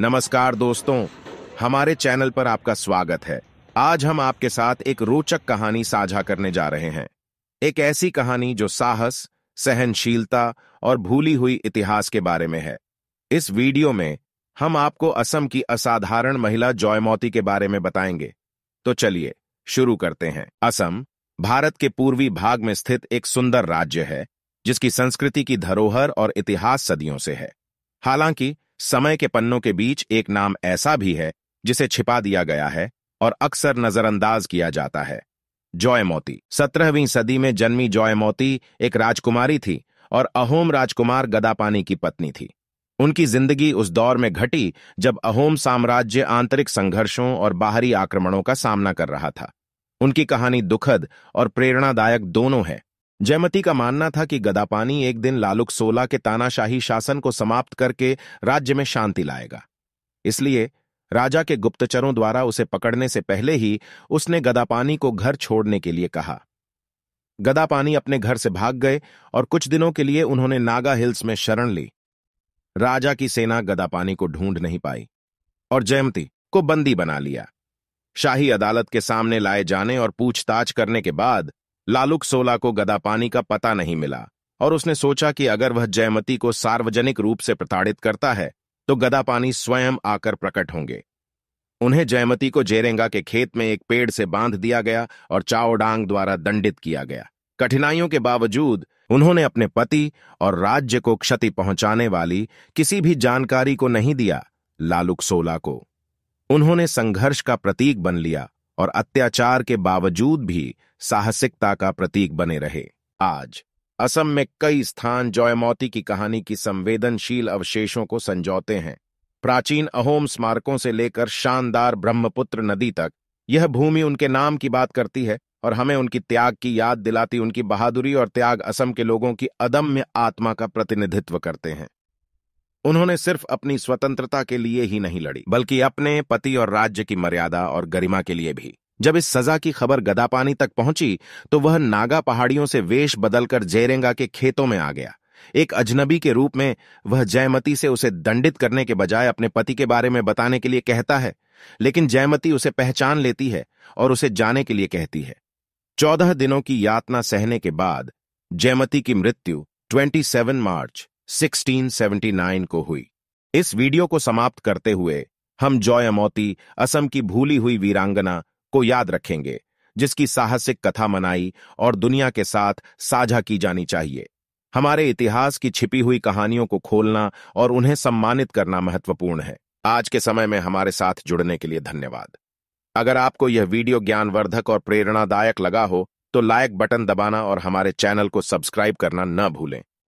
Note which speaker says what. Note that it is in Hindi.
Speaker 1: नमस्कार दोस्तों हमारे चैनल पर आपका स्वागत है आज हम आपके साथ एक रोचक कहानी साझा करने जा रहे हैं एक ऐसी कहानी जो साहस सहनशीलता और भूली हुई इतिहास के बारे में है इस वीडियो में हम आपको असम की असाधारण महिला जॉयमोती के बारे में बताएंगे तो चलिए शुरू करते हैं असम भारत के पूर्वी भाग में स्थित एक सुंदर राज्य है जिसकी संस्कृति की धरोहर और इतिहास सदियों से है हालांकि समय के पन्नों के बीच एक नाम ऐसा भी है जिसे छिपा दिया गया है और अक्सर नजरअंदाज किया जाता है जॉय मोती सत्रहवीं सदी में जन्मी जॉय मोती एक राजकुमारी थी और अहोम राजकुमार गदापानी की पत्नी थी उनकी जिंदगी उस दौर में घटी जब अहोम साम्राज्य आंतरिक संघर्षों और बाहरी आक्रमणों का सामना कर रहा था उनकी कहानी दुखद और प्रेरणादायक दोनों है जयमती का मानना था कि गदापानी एक दिन लालुक सोला के तानाशाही शासन को समाप्त करके राज्य में शांति लाएगा इसलिए राजा के गुप्तचरों द्वारा उसे पकड़ने से पहले ही उसने गदापानी को घर छोड़ने के लिए कहा गदापानी अपने घर से भाग गए और कुछ दिनों के लिए उन्होंने नागा हिल्स में शरण ली राजा की सेना गदापानी को ढूंढ नहीं पाई और जयमती को बंदी बना लिया शाही अदालत के सामने लाए जाने और पूछताछ करने के बाद लालुक सोला को पानी का पता नहीं मिला और उसने सोचा कि अगर वह जयमती को सार्वजनिक रूप से प्रताड़ित करता है तो गदापानी स्वयं आकर प्रकट होंगे उन्हें जयमती को जेरेंगा के खेत में एक पेड़ से बांध दिया गया और चाओडांग द्वारा दंडित किया गया कठिनाइयों के बावजूद उन्होंने अपने पति और राज्य को क्षति पहुंचाने वाली किसी भी जानकारी को नहीं दिया लालुक सोला को उन्होंने संघर्ष का प्रतीक बन लिया और अत्याचार के बावजूद भी साहसिकता का प्रतीक बने रहे आज असम में कई स्थान जॉयमौती की कहानी की संवेदनशील अवशेषों को संजौते हैं प्राचीन अहोम स्मारकों से लेकर शानदार ब्रह्मपुत्र नदी तक यह भूमि उनके नाम की बात करती है और हमें उनकी त्याग की याद दिलाती उनकी बहादुरी और त्याग असम के लोगों की अदम्य आत्मा का प्रतिनिधित्व करते हैं उन्होंने सिर्फ अपनी स्वतंत्रता के लिए ही नहीं लड़ी बल्कि अपने पति और राज्य की मर्यादा और गरिमा के लिए भी जब इस सजा की खबर गदापानी तक पहुंची तो वह नागा पहाड़ियों से वेश बदलकर जयरेंगा के खेतों में आ गया एक अजनबी के रूप में वह जयमती से उसे दंडित करने के बजाय अपने पति के बारे में बताने के लिए कहता है लेकिन जयमती उसे पहचान लेती है और उसे जाने के लिए कहती है चौदह दिनों की यातना सहने के बाद जयमती की मृत्यु 27 मार्च 1679 को हुई इस वीडियो को समाप्त करते हुए हम जॉय अमौती असम की भूली हुई वीरांगना को याद रखेंगे जिसकी साहसिक कथा मनाई और दुनिया के साथ साझा की जानी चाहिए हमारे इतिहास की छिपी हुई कहानियों को खोलना और उन्हें सम्मानित करना महत्वपूर्ण है आज के समय में हमारे साथ जुड़ने के लिए धन्यवाद अगर आपको यह वीडियो ज्ञानवर्धक और प्रेरणादायक लगा हो तो लाइक बटन दबाना और हमारे चैनल को सब्सक्राइब करना न भूलें